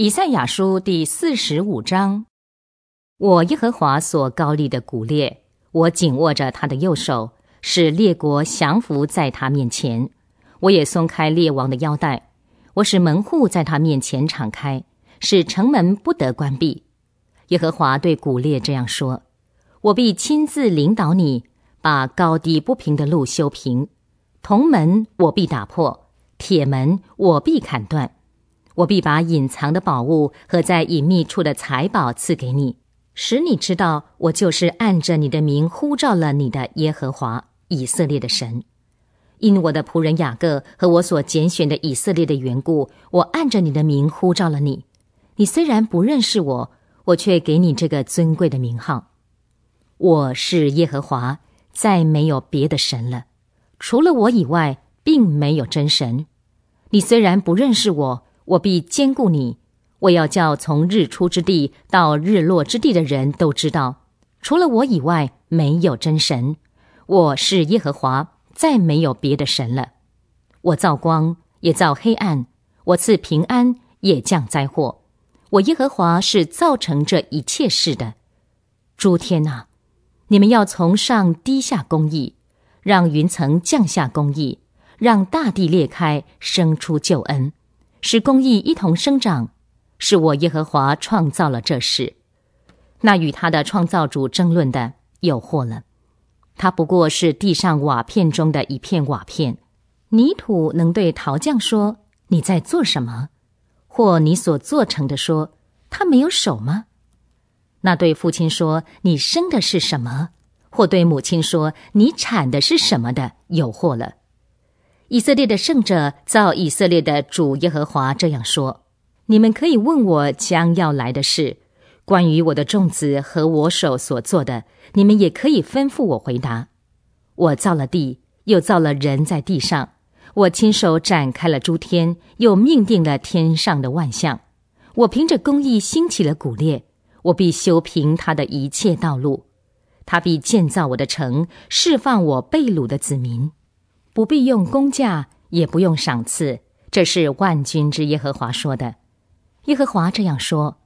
以赛亚书第四十五章：我耶和华所高立的古列，我紧握着他的右手，使列国降服在他面前；我也松开列王的腰带，我使门户在他面前敞开，使城门不得关闭。耶和华对古列这样说：“我必亲自领导你，把高低不平的路修平，铜门我必打破，铁门我必砍断。”我必把隐藏的宝物和在隐秘处的财宝赐给你，使你知道我就是按着你的名呼召了你的耶和华以色列的神。因我的仆人雅各和我所拣选的以色列的缘故，我按着你的名呼召了你。你虽然不认识我，我却给你这个尊贵的名号。我是耶和华，再没有别的神了。除了我以外，并没有真神。你虽然不认识我。我必兼顾你。我要叫从日出之地到日落之地的人都知道，除了我以外没有真神。我是耶和华，再没有别的神了。我造光，也造黑暗；我赐平安，也降灾祸。我耶和华是造成这一切事的。诸天啊，你们要从上低下公义，让云层降下公义，让大地裂开生出救恩。使工艺一同生长，是我耶和华创造了这事。那与他的创造主争论的有祸了。他不过是地上瓦片中的一片瓦片。泥土能对陶匠说：“你在做什么？”或你所做成的说：“他没有手吗？”那对父亲说：“你生的是什么？”或对母亲说：“你产的是什么的？”有祸了。以色列的圣者造以色列的主耶和华这样说：“你们可以问我将要来的事，关于我的种子和我手所做的，你们也可以吩咐我回答。我造了地，又造了人在地上；我亲手展开了诸天，又命定了天上的万象。我凭着公义兴起了古列，我必修平他的一切道路；他必建造我的城，释放我被掳的子民。”不必用公价，也不用赏赐，这是万军之耶和华说的。耶和华这样说：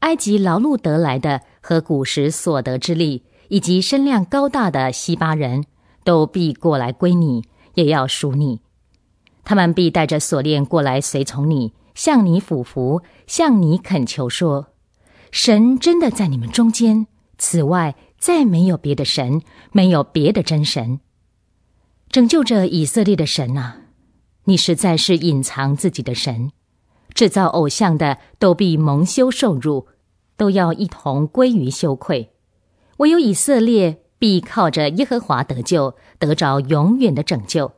埃及劳碌得来的和古时所得之利，以及身量高大的希巴人，都必过来归你，也要属你。他们必带着锁链过来随从你，向你俯伏，向你恳求说：神真的在你们中间，此外再没有别的神，没有别的真神。拯救着以色列的神啊，你实在是隐藏自己的神，制造偶像的都必蒙羞受辱，都要一同归于羞愧。唯有以色列必靠着耶和华得救，得着永远的拯救。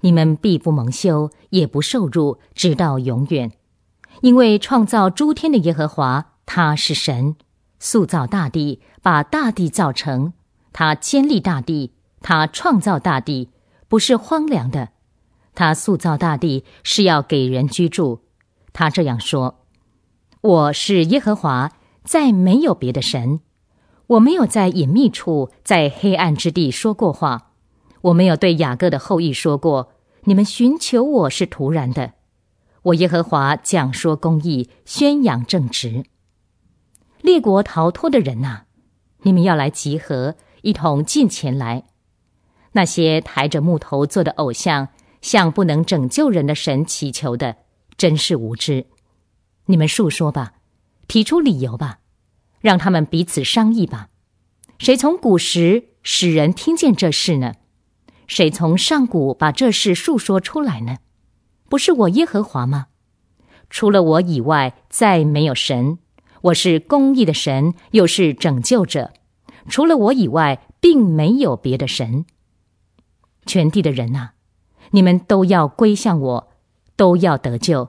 你们必不蒙羞，也不受辱，直到永远，因为创造诸天的耶和华他是神，塑造大地，把大地造成，他建立大地，他创造大地。不是荒凉的，他塑造大地是要给人居住。他这样说：“我是耶和华，再没有别的神。我没有在隐秘处，在黑暗之地说过话。我没有对雅各的后裔说过：‘你们寻求我是徒然的。’我耶和华讲说公义，宣扬正直。列国逃脱的人呐，你们要来集合，一同进前来。”那些抬着木头做的偶像，向不能拯救人的神祈求的，真是无知！你们述说吧，提出理由吧，让他们彼此商议吧。谁从古时使人听见这事呢？谁从上古把这事述说出来呢？不是我耶和华吗？除了我以外，再没有神。我是公义的神，又是拯救者。除了我以外，并没有别的神。全地的人呐，你们都要归向我，都要得救，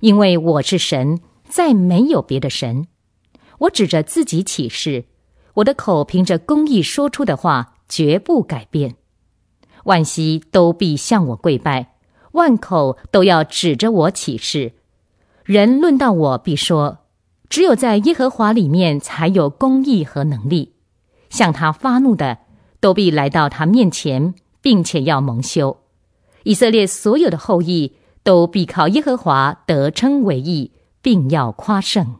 因为我是神，再没有别的神。我指着自己起誓，我的口凭着公义说出的话绝不改变。万膝都必向我跪拜，万口都要指着我起誓。人论到我必说，只有在耶和华里面才有公义和能力。向他发怒的都必来到他面前。并且要蒙羞，以色列所有的后裔都必靠耶和华得称为义，并要夸胜。